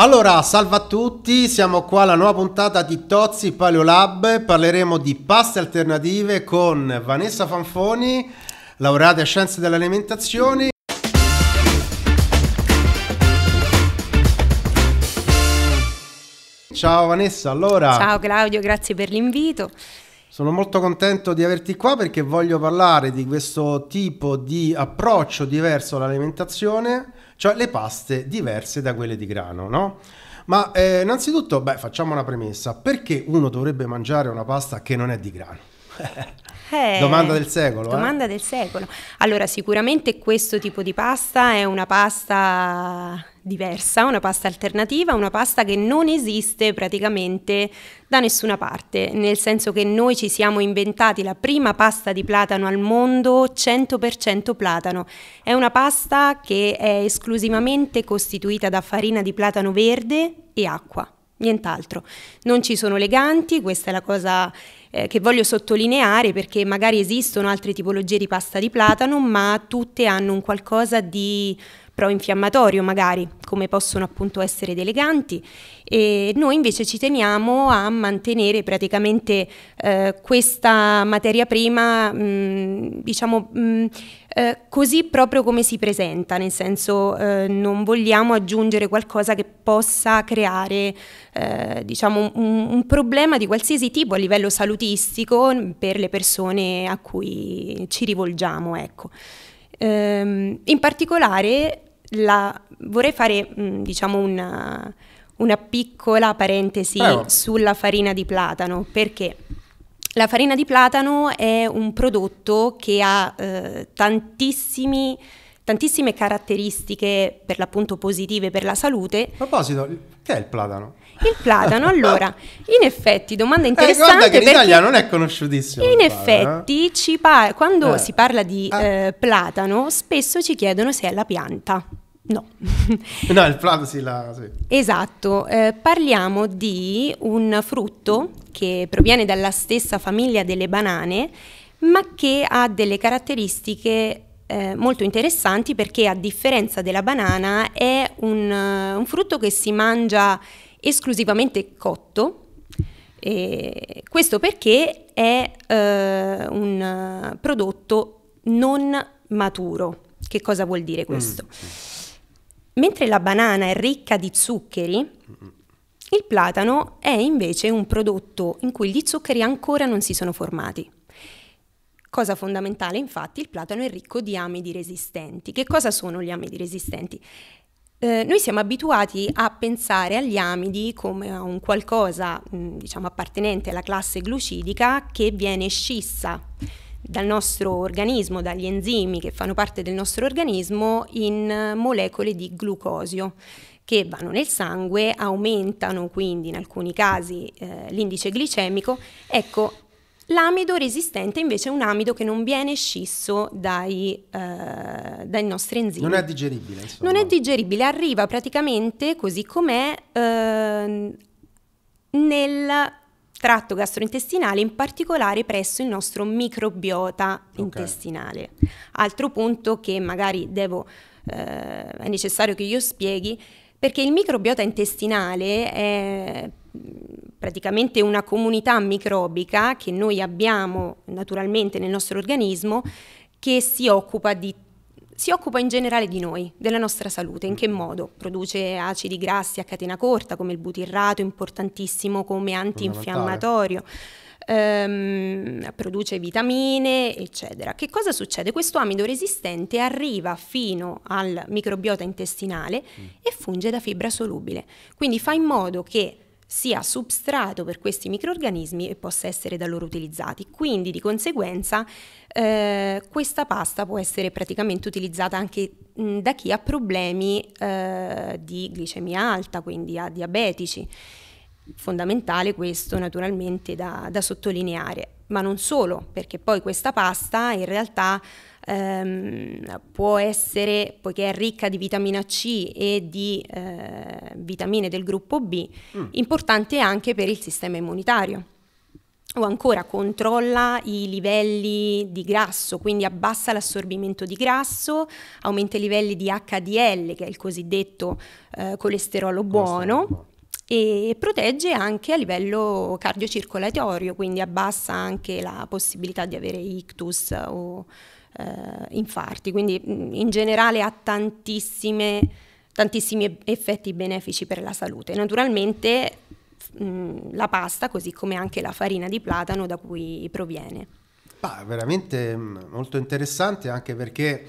Allora, salve a tutti, siamo qua alla nuova puntata di Tozzi Lab. parleremo di paste alternative con Vanessa Fanfoni, laureata in scienze dell'alimentazione. Ciao Vanessa, allora... Ciao Claudio, grazie per l'invito. Sono molto contento di averti qua perché voglio parlare di questo tipo di approccio diverso all'alimentazione cioè le paste diverse da quelle di grano, no? Ma eh, innanzitutto, beh, facciamo una premessa, perché uno dovrebbe mangiare una pasta che non è di grano? Eh, domanda del secolo. Eh. Domanda eh? del secolo. Allora, sicuramente questo tipo di pasta è una pasta diversa, una pasta alternativa, una pasta che non esiste praticamente da nessuna parte, nel senso che noi ci siamo inventati la prima pasta di platano al mondo 100% platano. È una pasta che è esclusivamente costituita da farina di platano verde e acqua nient'altro. Non ci sono leganti, questa è la cosa eh, che voglio sottolineare perché magari esistono altre tipologie di pasta di platano, ma tutte hanno un qualcosa di pro-infiammatorio magari, come possono appunto essere dei leganti, e noi invece ci teniamo a mantenere praticamente eh, questa materia prima, mh, diciamo, mh, eh, così proprio come si presenta, nel senso eh, non vogliamo aggiungere qualcosa che possa creare eh, diciamo, un, un problema di qualsiasi tipo a livello salutistico per le persone a cui ci rivolgiamo. Ecco ehm, in particolare la, vorrei fare mm, diciamo una, una piccola parentesi oh. sulla farina di platano perché la farina di platano è un prodotto che ha eh, tantissime caratteristiche per l'appunto positive per la salute. A proposito, che è il platano? Il platano, allora, in effetti, domanda eh, interessante. Eh, che in Italia non è conosciutissimo. In effetti, eh. par- quando eh. si parla di ah. eh. platano, spesso ci chiedono se è la pianta. No. no, il prato si la... Sì. Esatto, eh, parliamo di un frutto che proviene dalla stessa famiglia delle banane, ma che ha delle caratteristiche eh, molto interessanti perché a differenza della banana è un, un frutto che si mangia esclusivamente cotto, e questo perché è eh, un prodotto non maturo. Che cosa vuol dire questo? Mm. mm. Mentre la banana è ricca di zuccheri, il platano è invece un prodotto in cui gli zuccheri ancora non si sono formati. Cosa fondamentale, infatti, il platano è ricco di amidi resistenti. Che cosa sono gli amidi resistenti? Eh, noi siamo abituati a pensare agli amidi come a un qualcosa, mm, diciamo, appartenente alla classe glucidica che viene scissa dal nostro organismo, dagli enzimi che fanno parte del nostro organismo, in eh, molecole di glucosio che vanno nel sangue, aumentano quindi in alcuni casi eh, l'indice glicemico. Ecco, l'amido resistente invece è un amido che non viene scisso dai, eh, dai nostri enzimi. Non è digeribile. Insomma. Non è digeribile, arriva praticamente così com'è eh, nel tratto gastrointestinale, in particolare presso il nostro microbiota okay. intestinale. Altro punto che magari devo, eh, è necessario che io spieghi, perché il microbiota intestinale è mm, praticamente una comunità microbica che noi abbiamo naturalmente nel nostro organismo che si occupa di si occupa in generale di noi, della nostra salute. In che mm. modo? Produce acidi grassi a catena corta come il butirrato, importantissimo come antinfiammatorio. Ehm, produce vitamine, eccetera. Che cosa succede? Questo amido resistente arriva fino al microbiota intestinale mm. e funge da fibra solubile. Quindi fa in modo che sia substrato per questi microrganismi e possa essere da loro utilizzati. Quindi di conseguenza eh, questa pasta può essere praticamente utilizzata anche mh, da chi ha problemi eh, di glicemia alta, quindi a diabetici. Fondamentale questo naturalmente da, da sottolineare, ma non solo, perché poi questa pasta in realtà ehm, può essere, poiché è ricca di vitamina C e di eh, vitamine del gruppo B, mm. importante anche per il sistema immunitario. O ancora controlla i livelli di grasso, quindi abbassa l'assorbimento di grasso, aumenta i livelli di HDL, che è il cosiddetto eh, colesterolo buono e protegge anche a livello cardiocircolatorio, quindi abbassa anche la possibilità di avere ictus o eh, infarti, quindi mm, in generale ha tantissimi effetti benefici per la salute. Naturalmente mh, mm, la pasta, così come anche la farina di platano da cui proviene. Bah, veramente mm, molto interessante anche perché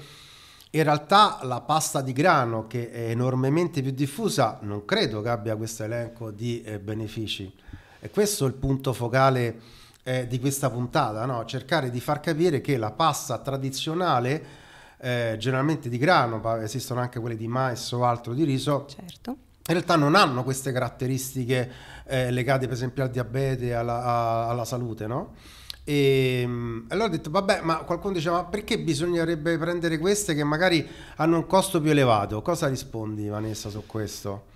in realtà la pasta di grano, che è enormemente più diffusa, non credo che abbia questo elenco di eh, benefici. E questo è il punto focale eh, di questa puntata, no? cercare di far capire che la pasta tradizionale, eh, generalmente di grano, esistono anche quelle di mais o altro di riso, certo. in realtà non hanno queste caratteristiche eh, legate per esempio al diabete, alla, a, alla salute, no? E ehm, allora ho detto, vabbè, ma qualcuno diceva, ma perché bisognerebbe prendere queste che magari hanno un costo più elevato? Cosa rispondi Vanessa su questo?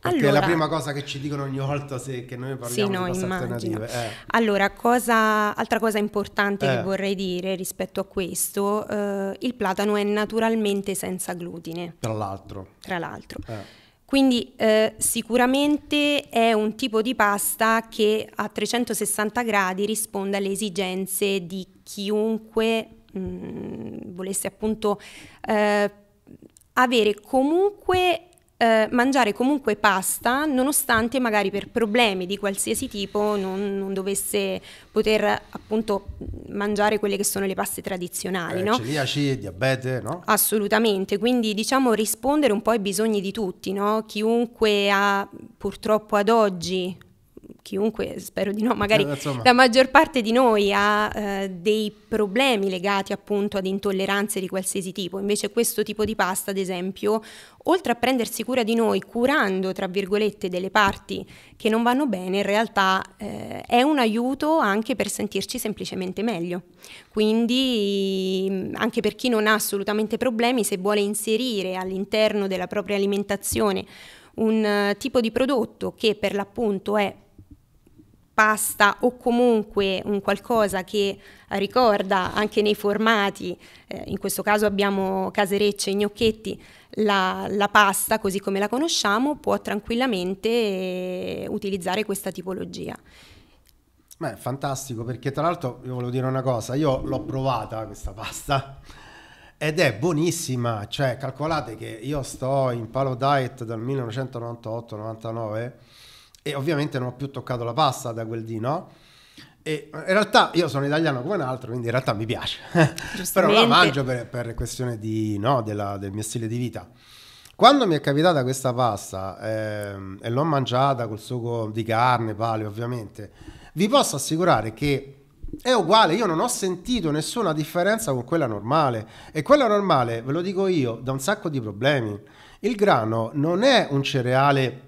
Perché allora, è la prima cosa che ci dicono ogni volta se, che noi parliamo sì, no, di alternative. Eh. Allora, cosa, altra cosa importante eh. che vorrei dire rispetto a questo, eh, il platano è naturalmente senza glutine. Tra l'altro. Tra l'altro. Eh. Quindi eh, sicuramente è un tipo di pasta che a 360 gradi risponde alle esigenze di chiunque mh, mm, volesse appunto eh, avere comunque eh, mangiare comunque pasta nonostante magari per problemi di qualsiasi tipo non, non, dovesse poter appunto mangiare quelle che sono le paste tradizionali. Eh, no? Celiaci, diabete, no? Assolutamente, quindi diciamo rispondere un po' ai bisogni di tutti, no? chiunque ha purtroppo ad oggi chiunque, spero di no, magari eh, la maggior parte di noi ha eh, dei problemi legati appunto ad intolleranze di qualsiasi tipo, invece questo tipo di pasta ad esempio, oltre a prendersi cura di noi curando tra virgolette delle parti che non vanno bene, in realtà eh, è un aiuto anche per sentirci semplicemente meglio. Quindi mm, anche per chi non ha assolutamente problemi, se vuole inserire all'interno della propria alimentazione un eh, tipo di prodotto che per l'appunto è pasta o comunque un qualcosa che ricorda anche nei formati, eh, in questo caso abbiamo caserecce e gnocchetti, la, la, pasta così come la conosciamo può tranquillamente eh, utilizzare questa tipologia. Beh, fantastico perché tra l'altro io volevo dire una cosa, io l'ho provata questa pasta ed è buonissima, cioè calcolate che io sto in palo diet dal 1998-99 e ovviamente non ho più toccato la pasta da quel dì, no? E in realtà io sono italiano come un altro, quindi in realtà mi piace, però la mangio per, per questione di, no, della, del mio stile di vita. Quando mi è capitata questa pasta ehm, e l'ho mangiata col sugo di carne, paleo ovviamente, vi posso assicurare che è uguale, io non ho sentito nessuna differenza con quella normale e quella normale, ve lo dico io, da un sacco di problemi. Il grano non è un cereale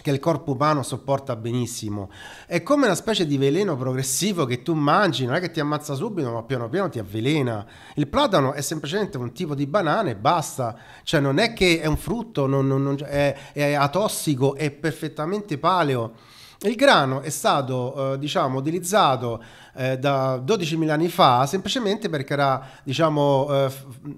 che il corpo umano sopporta benissimo. È come una specie di veleno progressivo che tu mangi, non è che ti ammazza subito, ma piano piano ti avvelena. Il platano è semplicemente un tipo di banana e basta, cioè non è che è un frutto, non, non, non, è, è atossico, è perfettamente paleo il grano è stato eh, diciamo, utilizzato eh, da 12.000 anni fa semplicemente perché era, diciamo, eh,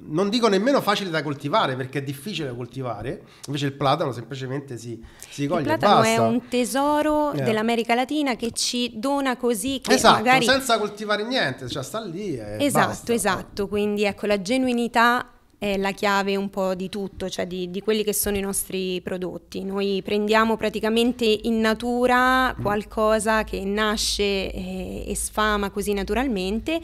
non dico nemmeno facile da coltivare perché è difficile da coltivare, invece il platano semplicemente si, si coglie. Il platano basta. è un tesoro eh. dell'America Latina che ci dona così che esatto, magari... senza coltivare niente, cioè sta lì. esatto, basta. esatto, quindi ecco la genuinità è la chiave un po' di tutto, cioè di, di, quelli che sono i nostri prodotti. Noi prendiamo praticamente in natura mm. qualcosa che nasce e, e sfama così naturalmente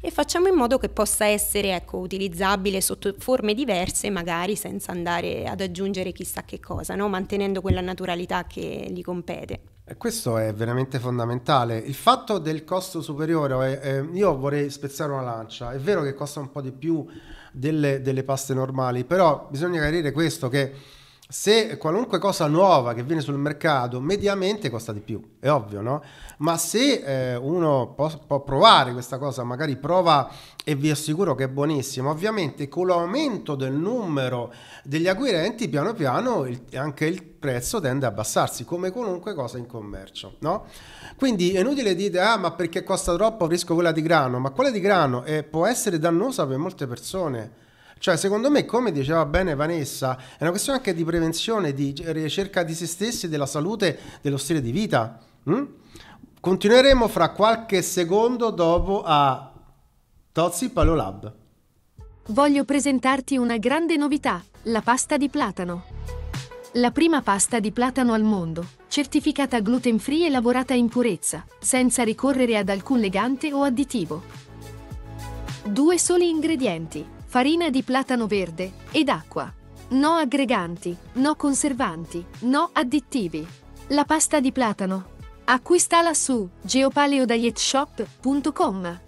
e facciamo in modo che possa essere ecco, utilizzabile sotto forme diverse, magari senza andare ad aggiungere chissà che cosa, no? mantenendo quella naturalità che gli compete. Questo è veramente fondamentale. Il fatto del costo superiore, eh, eh, io vorrei spezzare una lancia, è vero che costa un po' di più delle, delle paste normali, però bisogna chiarire questo che se qualunque cosa nuova che viene sul mercato mediamente costa di più, è ovvio, no? Ma se eh, uno può, può, provare questa cosa, magari prova e vi assicuro che è buonissimo, ovviamente con l'aumento del numero degli acquirenti, piano piano il, anche il prezzo tende a abbassarsi, come qualunque cosa in commercio, no? Quindi è inutile dire, ah, ma perché costa troppo, rischio quella di grano, ma quella di grano eh, può essere dannosa per molte persone cioè, secondo me, come diceva bene Vanessa, è una questione anche di prevenzione, di ricerca di se stessi, della salute, dello stile di vita. Mm? Continueremo fra qualche secondo dopo a Tozzi Palolab. Voglio presentarti una grande novità, la pasta di platano. La prima pasta di platano al mondo, certificata gluten free e lavorata in purezza, senza ricorrere ad alcun legante o additivo. Due soli ingredienti, farina di platano verde ed acqua. No aggreganti, no conservanti, no additivi. La pasta di platano. Acquistala su geopaleodietshop.com.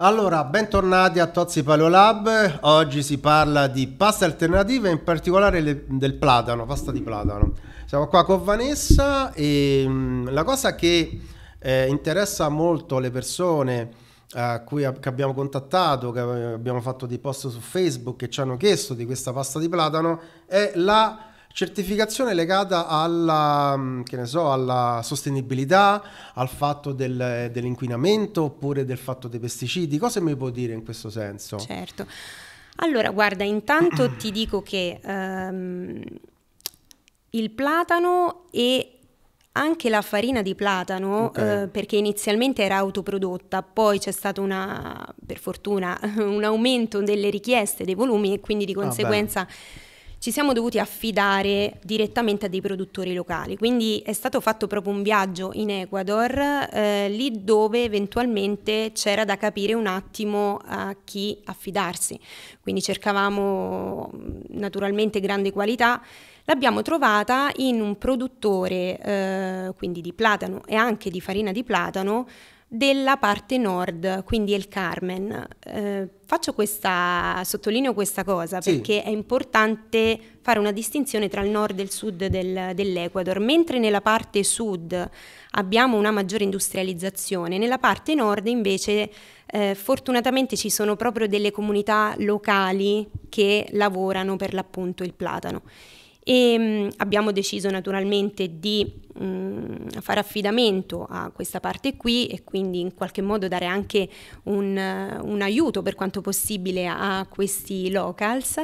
Allora, bentornati a Tozzi Paleo Lab. Oggi si parla di pasta alternative, in particolare le, del platano, pasta di platano. Siamo qua con Vanessa e mh, mm, la cosa che eh, interessa molto le persone a cui ab- che abbiamo contattato, che abbiamo fatto dei post su Facebook che ci hanno chiesto di questa pasta di platano, è la certificazione legata alla, so, alla sostenibilità, al fatto del, dell'inquinamento oppure del fatto dei pesticidi. Cosa mi può dire in questo senso? Certo. Allora, guarda, intanto ti dico che um, il platano e anche la farina di platano, okay. eh, perché inizialmente era autoprodotta, poi c'è stato una, per fortuna, un aumento delle richieste dei volumi e quindi di ah, conseguenza... Ah, ci siamo dovuti affidare direttamente a dei produttori locali. Quindi è stato fatto proprio un viaggio in Ecuador, eh, lì dove eventualmente c'era da capire un attimo a chi affidarsi. Quindi cercavamo mm, naturalmente grande qualità. L'abbiamo trovata in un produttore eh, quindi di platano e anche di farina di platano della parte nord, quindi il Carmen. Eh, faccio questa, sottolineo questa cosa sì. perché è importante fare una distinzione tra il nord e il sud del, dell'Ecuador. Mentre nella parte sud abbiamo una maggiore industrializzazione, nella parte nord invece eh, fortunatamente ci sono proprio delle comunità locali che lavorano per l'appunto il platano e mm, abbiamo deciso naturalmente di mh, mm, fare affidamento a questa parte qui e quindi in qualche modo dare anche un, eh, un aiuto per quanto possibile a, questi locals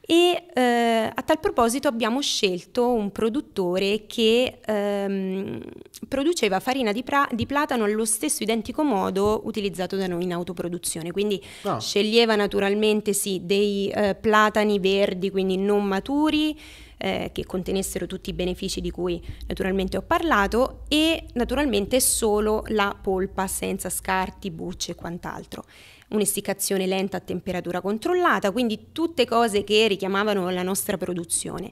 e eh, a tal proposito abbiamo scelto un produttore che ehm, produceva farina di, pra- di, platano allo stesso identico modo utilizzato da noi in autoproduzione, quindi oh. sceglieva naturalmente sì, dei eh, platani verdi, quindi non maturi, eh, che contenessero tutti i benefici di cui naturalmente ho parlato e naturalmente solo la polpa senza scarti, bucce e quant'altro un'essiccazione lenta a temperatura controllata, quindi tutte cose che richiamavano la nostra produzione.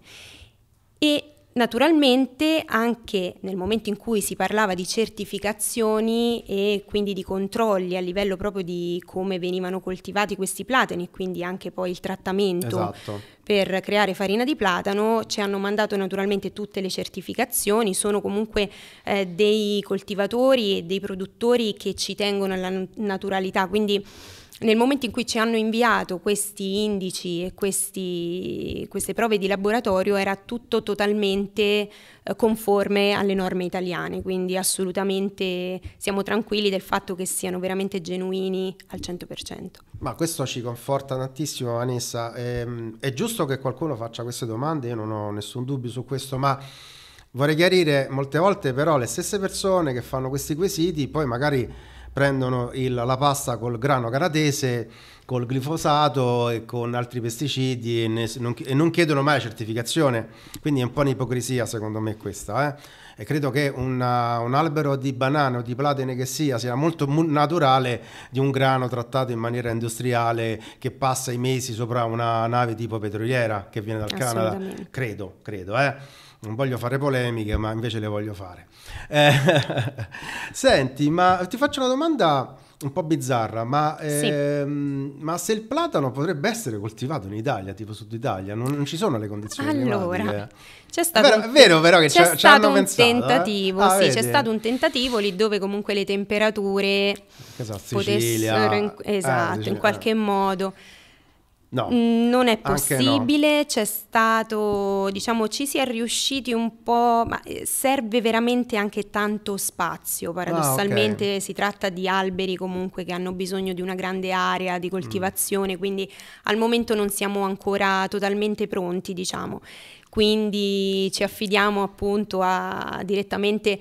E Naturalmente anche nel momento in cui si parlava di certificazioni e quindi di controlli a livello proprio di come venivano coltivati questi platani e quindi anche poi il trattamento esatto. per creare farina di platano, ci hanno mandato naturalmente tutte le certificazioni, sono comunque eh, dei coltivatori e dei produttori che ci tengono alla naturalità, quindi nel momento in cui ci hanno inviato questi indici e questi, queste prove di laboratorio era tutto totalmente eh, conforme alle norme italiane, quindi assolutamente siamo tranquilli del fatto che siano veramente genuini al 100%. Ma questo ci conforta tantissimo Vanessa, ehm, è giusto che qualcuno faccia queste domande, io non ho nessun dubbio su questo, ma... Vorrei chiarire, molte volte però le stesse persone che fanno questi quesiti poi magari prendono il, la pasta col grano canadese, col glifosato e con altri pesticidi e, ne, non, e, non, chiedono mai certificazione. Quindi è un po' un'ipocrisia secondo me questa. Eh? E credo che una, uh, un albero di banane o di platene che sia sia molto naturale di un grano trattato in maniera industriale che passa i mesi sopra una nave tipo petroliera che viene dal Canada. Credo, credo. Eh? Non voglio fare polemiche, ma invece le voglio fare. Eh, senti, ma ti faccio una domanda un po' bizzarra, ma, ehm, sì. ma, se il platano potrebbe essere coltivato in Italia, tipo Sud Italia, non, non ci sono le condizioni allora, climatiche. C'è stato, vero, un, vero, vero che c'è c'è stato un pensato, eh? tentativo, eh? ah, sì, c'è stato un tentativo lì dove comunque le temperature eh, esatto, potessero, in, esatto, eh, in qualche modo No. Mm, non è possibile, no. c'è stato, diciamo, ci si è riusciti un po', ma eh, serve veramente anche tanto spazio, paradossalmente ah, okay. si tratta di alberi comunque che hanno bisogno di una grande area di mm. coltivazione, mm. quindi al momento non siamo ancora totalmente pronti, diciamo. Quindi ci affidiamo appunto a, direttamente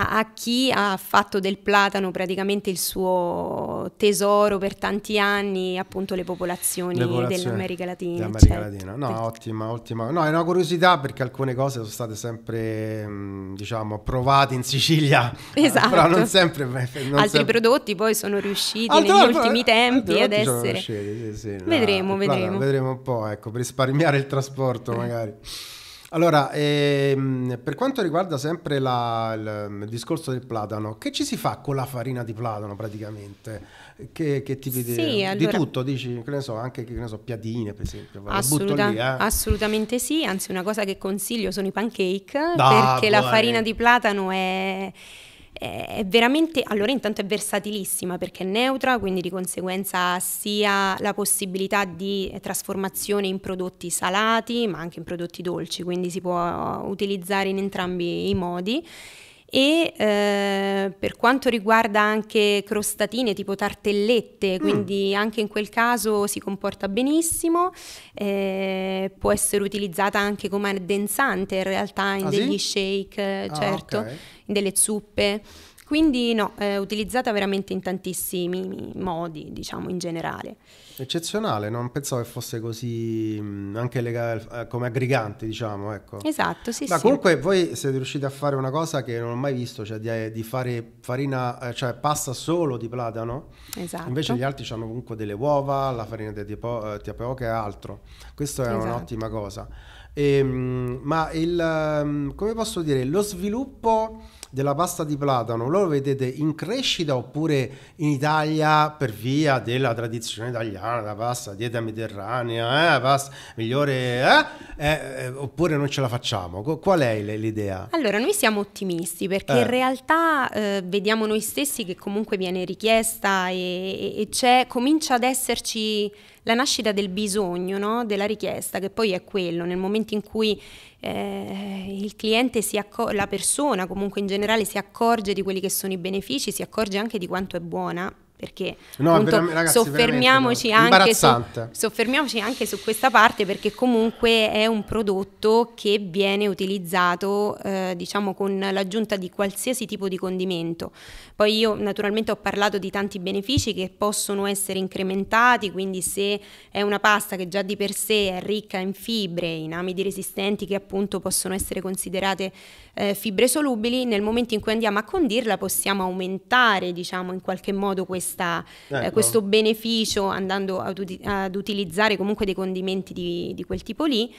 a, a chi ha fatto del platano praticamente il suo tesoro per tanti anni, appunto le popolazioni, le popolazioni dell'America Latina. Dell'America certo. Latina, no, per... ottima, ottima. No, è una curiosità perché alcune cose sono state sempre, mm, diciamo, provate in Sicilia, esatto. però non sempre. Non Altri sempre... prodotti poi sono riusciti Altro, negli altro, ultimi tempi ad essere... Riusciti, sì, sì, vedremo, no, vedremo. Platano, vedremo un po', ecco, per risparmiare il trasporto magari. Allora, ehm, per quanto riguarda sempre la, il, mm, il, discorso del platano, che ci si fa con la farina di platano praticamente? Che, che tipi sì, di, allora, di tutto, dici, che ne so, anche che ne so, piadine per esempio, assoluta, lì, eh. Assolutamente sì, anzi una cosa che consiglio sono i pancake, da, ah, perché buone. la farina di platano è è veramente, allora intanto è versatilissima perché è neutra, quindi di conseguenza ha sia la possibilità di trasformazione in prodotti salati ma anche in prodotti dolci, quindi si può utilizzare in entrambi i modi e eh, per quanto riguarda anche crostatine tipo tartellette, mm. quindi mm. anche in quel caso si comporta benissimo, eh, può essere utilizzata anche come addensante in realtà in ah, degli sì? shake, eh, ah, certo, ah, okay. in delle zuppe. Quindi no, è utilizzata veramente in tantissimi modi, diciamo, in generale. Eccezionale, non pensavo che fosse così mm, anche legale, eh, come aggregante, diciamo, ecco. Esatto, sì, Ma sì. comunque voi siete riusciti a fare una cosa che non ho mai visto, cioè di, di fare farina, eh, cioè pasta solo di platano. Esatto. Invece gli altri hanno comunque delle uova, la farina di tapioca eh, e altro. Questa è esatto. un'ottima cosa. E, ehm, ma il, mm, come posso dire, lo sviluppo della pasta di platano, lo vedete in crescita oppure in Italia per via della tradizione italiana, la pasta, dieta mediterranea, eh, pasta migliore, eh? eh, eh, oppure non ce la facciamo? Qual è l'idea? Allora, noi siamo ottimisti perché in eh. realtà eh, vediamo noi stessi che comunque viene richiesta e, e comincia ad esserci la nascita del bisogno, no? della richiesta, che poi è quello, nel momento in cui eh, il cliente, accor- la persona comunque in generale si accorge di quelli che sono i benefici, si accorge anche di quanto è buona, perché no, appunto, veramente, ragazzi, soffermiamoci, anche su, soffermiamoci, anche su, questa parte perché comunque è un prodotto che viene utilizzato eh, diciamo con l'aggiunta di qualsiasi tipo di condimento. Poi io naturalmente ho parlato di tanti benefici che possono essere incrementati, quindi se è una pasta che già di per sé è ricca in fibre, in amidi resistenti che appunto possono essere considerate eh, fibre solubili, nel momento in cui andiamo a condirla possiamo aumentare diciamo in qualche modo questa questa, eh, ecco. questo beneficio andando ad, ad, utilizzare comunque dei condimenti di, di quel tipo lì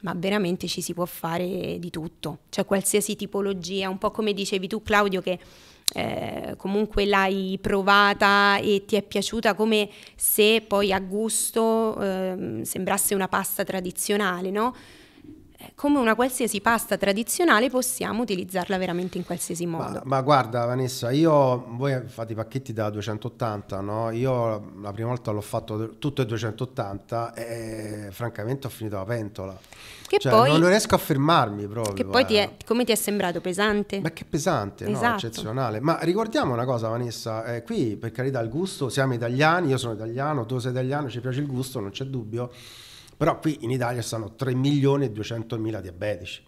ma veramente ci si può fare di tutto, cioè qualsiasi tipologia, un po' come dicevi tu Claudio che eh, comunque l'hai provata e ti è piaciuta come se poi a gusto eh, sembrasse una pasta tradizionale, no? Eh, come una qualsiasi pasta tradizionale possiamo utilizzarla veramente in qualsiasi modo. Ma, ma guarda Vanessa, io, voi fate i pacchetti da 280, no? Io la prima volta l'ho fatto tutto a 280 e francamente ho finito la pentola. Che cioè, poi, non riesco a fermarmi proprio. Che poi eh. ti è, eh. come ti è sembrato? Pesante? Ma che pesante, esatto. no? Eccezionale. Ma ricordiamo una cosa Vanessa, eh, qui per carità il gusto, siamo italiani, io sono italiano, tu sei italiano, ci piace il gusto, non c'è dubbio però qui in Italia sono 3 milioni e 200 mila diabetici,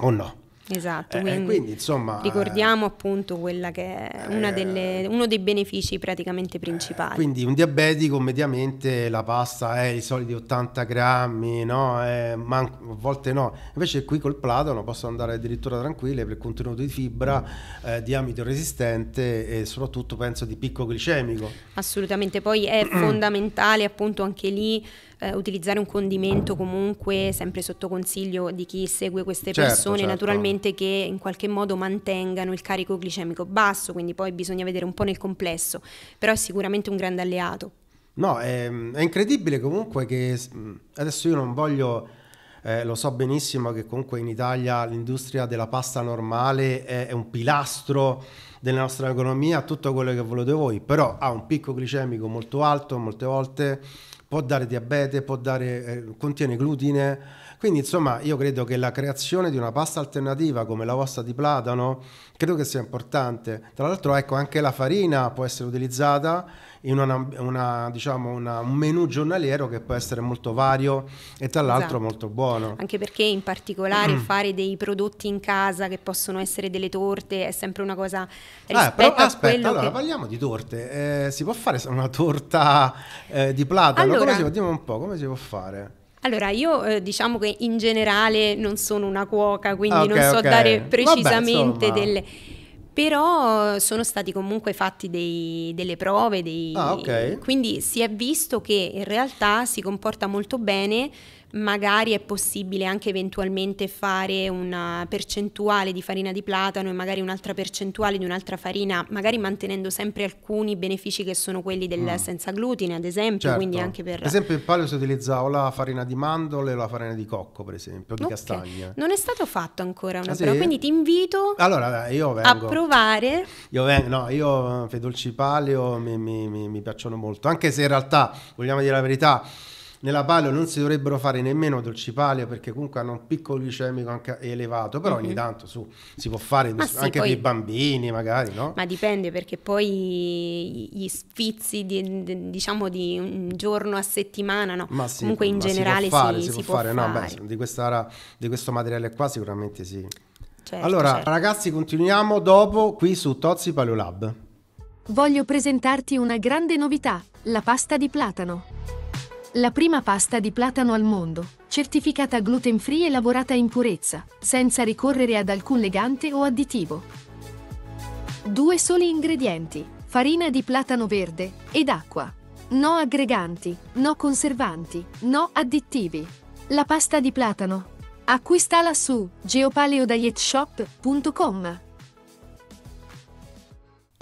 o no? Esatto, eh, eh, quindi, quindi, insomma, ricordiamo eh, appunto quella che è eh, delle, uno dei benefici praticamente eh, principali. quindi un diabetico mediamente la pasta è eh, i soliti 80 grammi, no? ma a volte no. Invece qui col platano posso andare addirittura tranquille per contenuto di fibra, mm. di amido resistente e soprattutto penso di picco glicemico. Assolutamente, poi è fondamentale appunto anche lì eh, utilizzare un condimento comunque sempre sotto consiglio di chi segue queste certo, persone certo. naturalmente che in qualche modo mantengano il carico glicemico basso, quindi poi bisogna vedere un po' nel complesso, però è sicuramente un grande alleato. No, è, ehm, è incredibile comunque che adesso io non voglio... Eh, lo so benissimo che comunque in Italia l'industria della pasta normale è, è un pilastro della nostra economia, tutto quello che volete voi, però ha un picco glicemico molto alto molte volte può dare diabete, può dare, eh, contiene glutine. Quindi insomma io credo che la creazione di una pasta alternativa come la vostra di platano credo che sia importante. Tra l'altro ecco anche la farina può essere utilizzata in una, una, diciamo una, un menù giornaliero che può essere molto vario e tra l'altro esatto. molto buono. Anche perché in particolare mm. fare dei prodotti in casa che possono essere delle torte è sempre una cosa eh, rispetto ah, però, aspetta, allora che... parliamo di torte. Eh, si può fare una torta eh, di platano? Allora, allora, come si, dimmi un po', come si può fare? Allora, io eh, diciamo che in generale non sono una cuoca, quindi ah, okay, non so okay. dare precisamente Vabbè, delle... Però sono stati comunque fatti dei, delle prove, dei... Ah, okay. quindi si è visto che in realtà si comporta molto bene magari è possibile anche eventualmente fare una percentuale di farina di platano e magari un'altra percentuale di un'altra farina, magari mantenendo sempre alcuni benefici che sono quelli del mm. senza glutine, ad esempio. Certo. Quindi anche per... per esempio in palio si utilizzava la farina di mandorle o la farina di cocco, per esempio, o di okay. castagna. Non è stato fatto ancora una ah, prova, sì? quindi ti invito allora, io vengo. a provare. Io vengo, no, io eh, fai dolci paleo mi, mi, mi, mi piacciono molto, anche se in realtà, vogliamo dire la verità, nella paleo non si dovrebbero fare nemmeno dolci paleo perché comunque hanno un piccolo glicemico anche elevato, però mm-hmm. ogni mhm. tanto su, si può fare ma anche sì, poi, per i bambini magari, no? Ma dipende perché poi gli sfizi di, diciamo di un giorno a settimana, no? Ma sì, comunque in generale si può fare, si, si, si può fare, fare. No, beh, di, questa, di questo materiale qua sicuramente sì. Certo, allora, certo. ragazzi, continuiamo dopo qui su Tozzi Paleo Lab. Voglio presentarti una grande novità, la pasta di platano. La prima pasta di platano al mondo, certificata gluten free e lavorata in purezza, senza ricorrere ad alcun legante o additivo. Due soli ingredienti, farina di platano verde ed acqua. No aggreganti, no conservanti, no additivi. La pasta di platano. Acquistala su geopaleodietshop.com.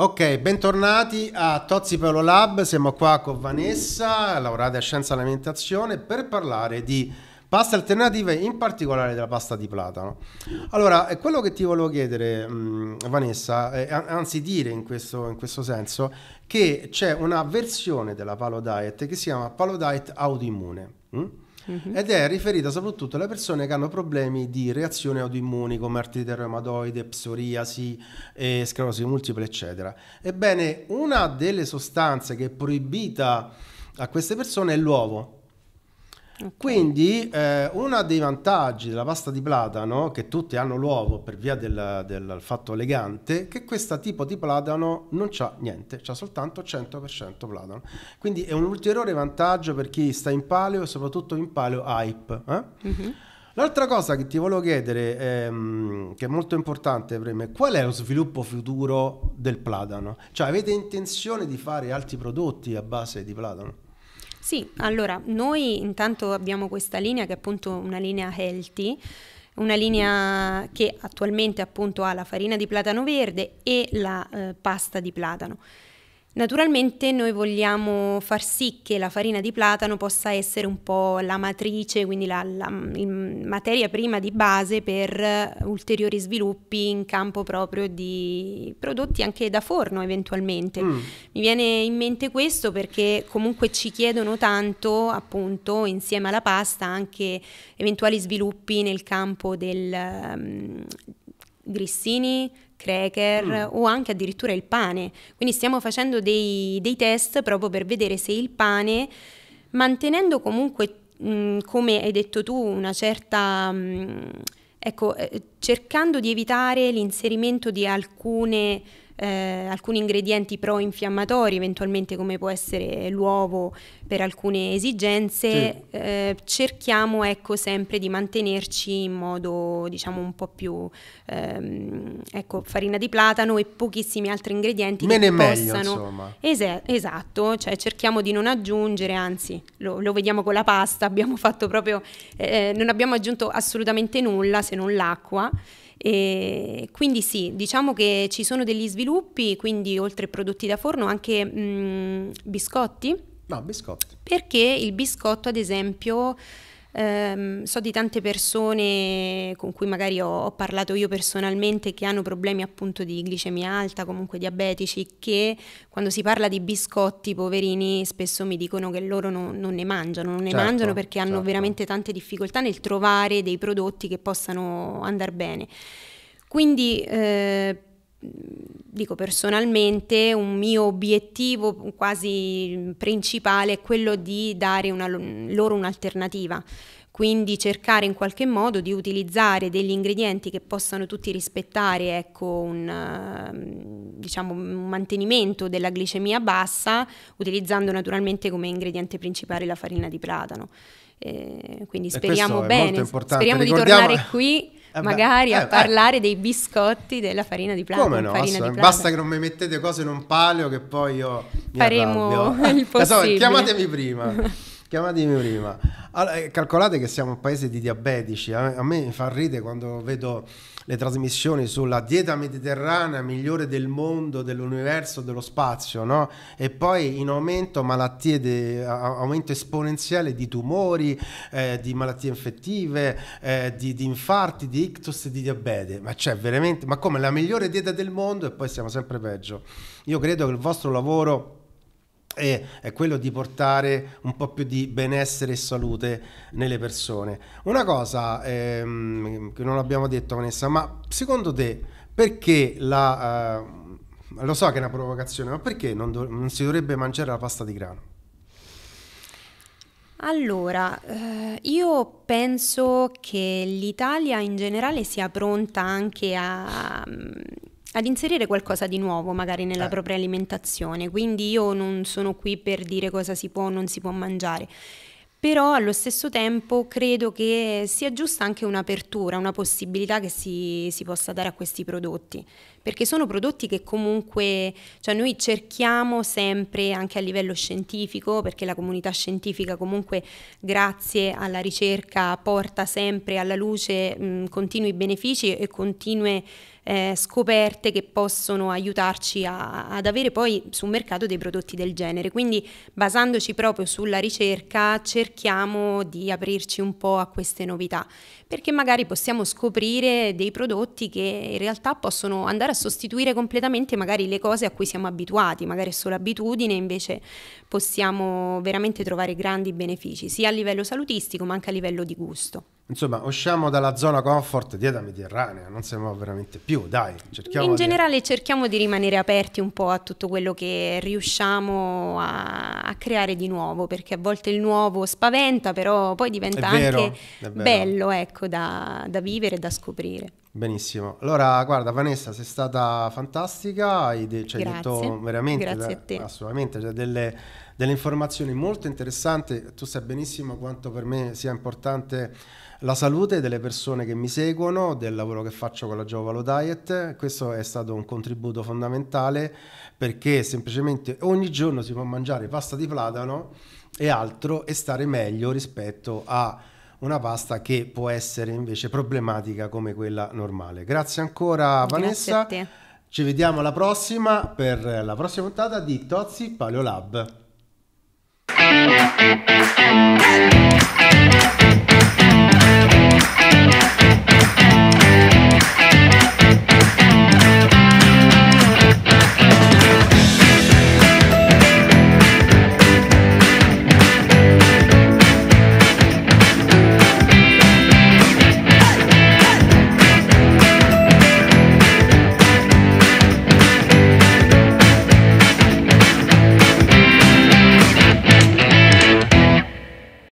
Ok, bentornati a Tozzi Paolo Lab, siamo qua con Vanessa, laureata in scienza alimentazione, per parlare di pasta alternative, in particolare della pasta di platano. Allora, quello che ti volevo chiedere, mm, Vanessa, eh, anzi dire in questo, in questo senso, che c'è una versione della Palo Diet che si chiama Palo Diet autoimmune. Mh? Mm? mm-hmm. ed è riferita soprattutto alle persone che hanno problemi di reazioni autoimmuni come artrite reumatoide, psoriasi, eh, sclerosi multiple, eccetera. Ebbene, una delle sostanze che è proibita a queste persone è l'uovo. Quindi eh, uno dei vantaggi della pasta di platano, che tutti hanno l'uovo per via del, del fatto elegante, è che questo tipo di platano non c'ha niente, c'ha soltanto 100% platano. Quindi è un ulteriore vantaggio per chi sta in paleo e soprattutto in paleo hype. Eh? Mm-hmm. L'altra cosa che ti volevo chiedere, ehm, che è molto importante per me, qual è lo sviluppo futuro del platano? Cioè avete intenzione di fare altri prodotti a base di platano? Sì, allora noi intanto abbiamo questa linea che è appunto una linea healthy una linea che attualmente appunto ha la farina di platano verde e la eh, pasta di platano. Naturalmente noi vogliamo far sì che la farina di platano possa essere un po' la matrice, quindi la, la materia prima di base per ulteriori sviluppi in campo proprio di prodotti anche da forno eventualmente. Mm. Mi viene in mente questo perché comunque ci chiedono tanto appunto insieme alla pasta anche eventuali sviluppi nel campo del um, grissini, cracker mm. o anche addirittura il pane. Quindi stiamo facendo dei, dei test proprio per vedere se il pane, mantenendo comunque, mh, mm, come hai detto tu, una certa... Mh, mm, ecco, eh, cercando di evitare l'inserimento di alcune... Eh, alcuni ingredienti pro-infiammatori, eventualmente come può essere l'uovo, per alcune esigenze, sì. eh, cerchiamo ecco, sempre di mantenerci in modo diciamo un po' più ehm, ecco, farina di platano e pochissimi altri ingredienti Meno che meglio, possano. esatto, cioè cerchiamo di non aggiungere, anzi lo, lo vediamo con la pasta, abbiamo fatto proprio, eh, non abbiamo aggiunto assolutamente nulla se non l'acqua. E quindi sì, diciamo che ci sono degli sviluppi, quindi oltre ai prodotti da forno anche mh, mm, biscotti No, biscotti. Perché il biscotto, ad esempio, ehm, so di tante persone con cui magari ho, ho, parlato io personalmente che hanno problemi appunto di glicemia alta, comunque diabetici, che quando si parla di biscotti, poverini, spesso mi dicono che loro no, non ne mangiano, non ne certo, mangiano perché hanno certo. veramente tante difficoltà nel trovare dei prodotti che possano andare bene. Quindi eh, dico personalmente, un mio obiettivo quasi principale è quello di dare una, loro un'alternativa. Quindi cercare in qualche modo di utilizzare degli ingredienti che possano tutti rispettare ecco, un, diciamo, un mantenimento della glicemia bassa, utilizzando naturalmente come ingrediente principale la farina di platano. Eh, quindi speriamo bene, speriamo Ricordiamo... di tornare qui eh magari beh, a eh, eh. parlare eh. dei biscotti della farina di platano. Come no? Basta che non mi mettete cose in un palio che poi io... Faremo arrabbio. il possibile. So, chiamatemi prima. chiamatemi prima. Allora, eh, calcolate che siamo un paese di diabetici, a me fa ridere quando vedo le trasmissioni sulla dieta mediterranea migliore del mondo, dell'universo, dello spazio, no? E poi in aumento malattie, de, aumento esponenziale di tumori, eh, di malattie infettive, eh, di, di, infarti, di ictus e di diabete. Ma cioè veramente, ma come la migliore dieta del mondo e poi siamo sempre peggio. Io credo che il vostro lavoro è, è quello di portare un po' più di benessere e salute nelle persone. Una cosa ehm, che non abbiamo detto Vanessa, ma secondo te perché la... Eh, lo so che è una provocazione, ma perché non, do- non si dovrebbe mangiare la pasta di grano? Allora, eh, io penso che l'Italia in generale sia pronta anche a, ad inserire qualcosa di nuovo magari nella eh. propria alimentazione, quindi io non sono qui per dire cosa si può o non si può mangiare, però allo stesso tempo credo che sia giusta anche un'apertura, una possibilità che si, si possa dare a questi prodotti, perché sono prodotti che comunque, cioè noi cerchiamo sempre anche a livello scientifico, perché la comunità scientifica comunque grazie alla ricerca porta sempre alla luce mh, continui benefici e continue eh, scoperte che possono aiutarci a, ad avere poi sul mercato dei prodotti del genere. Quindi basandoci proprio sulla ricerca cerchiamo di aprirci un po' a queste novità, perché magari possiamo scoprire dei prodotti che in realtà possono andare a sostituire completamente magari le cose a cui siamo abituati, magari è solo abitudine, invece possiamo veramente trovare grandi benefici, sia a livello salutistico ma anche a livello di gusto. Insomma, usciamo dalla zona comfort dieta mediterranea, non siamo veramente più, dai. In generale cerchiamo di rimanere aperti un po' a tutto quello che riusciamo a, a, creare di nuovo, perché a volte il nuovo spaventa, però poi diventa vero, anche bello ecco, da, da vivere e da scoprire. Benissimo. Allora, guarda, Vanessa, sei stata fantastica, hai de- ci hai detto veramente da, assolutamente cioè delle, delle, informazioni molto interessanti. Tu sai benissimo quanto per me sia importante la salute delle persone che mi seguono, del lavoro che faccio con la Giovalo Diet. Questo è stato un contributo fondamentale perché semplicemente ogni giorno si può mangiare pasta di platano e altro e stare meglio rispetto a una pasta che può essere invece problematica come quella normale. Grazie ancora Vanessa. Grazie a te. Ci vediamo alla prossima per la prossima puntata di Tozzi Paleo Lab.